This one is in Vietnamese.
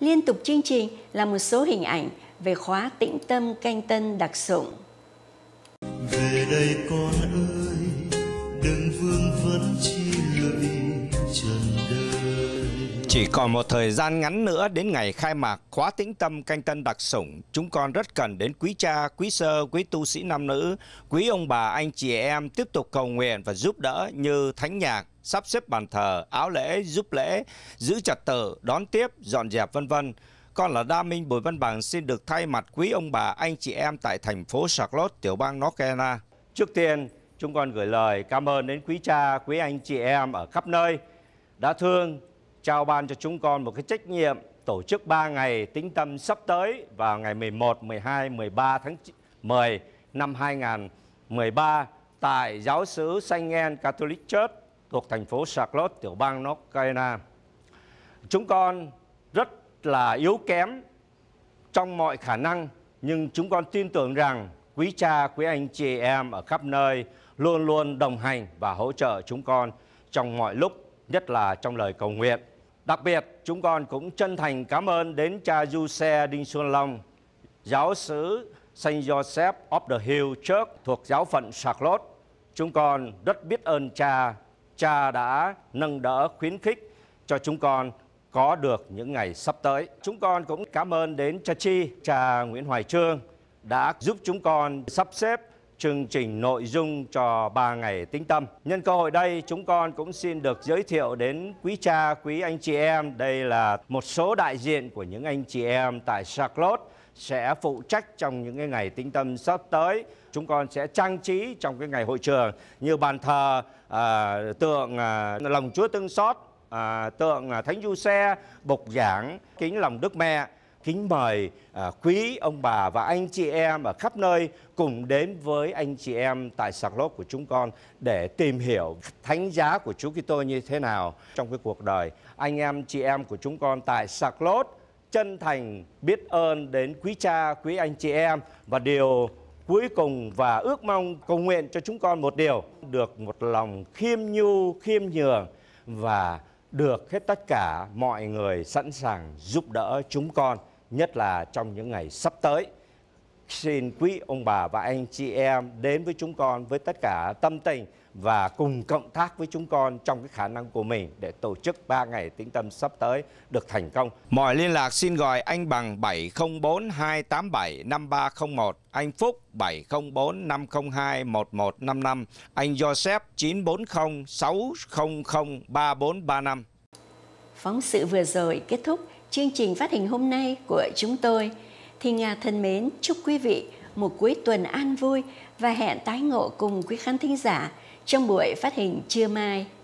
liên tục chương trình là một số hình ảnh về khóa tĩnh tâm canh tân đặc dụng. Về đây con ơi Chỉ còn một thời gian ngắn nữa đến ngày khai mạc khóa tĩnh tâm canh tân đặc sủng, chúng con rất cần đến quý cha, quý sơ, quý tu sĩ nam nữ, quý ông bà, anh chị em tiếp tục cầu nguyện và giúp đỡ như thánh nhạc, sắp xếp bàn thờ, áo lễ, giúp lễ, giữ trật tự, đón tiếp, dọn dẹp vân vân. Con là Đa Minh Bùi Văn Bằng xin được thay mặt quý ông bà, anh chị em tại thành phố Charlotte, tiểu bang North Carolina. Trước tiên, chúng con gửi lời cảm ơn đến quý cha, quý anh chị em ở khắp nơi đã thương, trao ban cho chúng con một cái trách nhiệm tổ chức 3 ngày tính tâm sắp tới vào ngày 11, 12, 13 tháng 10 năm 2013 tại giáo xứ Saint Anne Catholic Church thuộc thành phố Charlotte, tiểu bang North Carolina. Chúng con rất là yếu kém trong mọi khả năng nhưng chúng con tin tưởng rằng quý cha, quý anh chị em ở khắp nơi luôn luôn đồng hành và hỗ trợ chúng con trong mọi lúc, nhất là trong lời cầu nguyện. Đặc biệt, chúng con cũng chân thành cảm ơn đến cha Du Xe Đinh Xuân Long, giáo sứ Saint Joseph of the Hill Church thuộc giáo phận Charlotte. Chúng con rất biết ơn cha. Cha đã nâng đỡ khuyến khích cho chúng con có được những ngày sắp tới. Chúng con cũng cảm ơn đến cha Chi, cha Nguyễn Hoài Trương đã giúp chúng con sắp xếp chương trình nội dung cho 3 ngày tĩnh tâm. Nhân cơ hội đây, chúng con cũng xin được giới thiệu đến quý cha, quý anh chị em. Đây là một số đại diện của những anh chị em tại Charlotte sẽ phụ trách trong những cái ngày tĩnh tâm sắp tới. Chúng con sẽ trang trí trong cái ngày hội trường như bàn thờ, à, tượng à, lòng Chúa Tương Xót, à, tượng à, Thánh Du Xe, bục giảng, kính lòng Đức Mẹ kính mời à, quý ông bà và anh chị em ở khắp nơi cùng đến với anh chị em tại sạc lốt của chúng con để tìm hiểu thánh giá của Chúa Kitô như thế nào trong cái cuộc đời. Anh em chị em của chúng con tại sạc lốt chân thành biết ơn đến quý cha, quý anh chị em và điều cuối cùng và ước mong cầu nguyện cho chúng con một điều được một lòng khiêm nhu, khiêm nhường và được hết tất cả mọi người sẵn sàng giúp đỡ chúng con nhất là trong những ngày sắp tới. Xin quý ông bà và anh chị em đến với chúng con với tất cả tâm tình và cùng cộng tác với chúng con trong cái khả năng của mình để tổ chức 3 ngày tĩnh tâm sắp tới được thành công. Mọi liên lạc xin gọi anh bằng 704 287 5301, anh Phúc 704 502 1155, anh Joseph 940 600 3435. Phóng sự vừa rồi kết thúc chương trình phát hình hôm nay của chúng tôi. Thì Nga thân mến, chúc quý vị một cuối tuần an vui và hẹn tái ngộ cùng quý khán thính giả trong buổi phát hình trưa mai.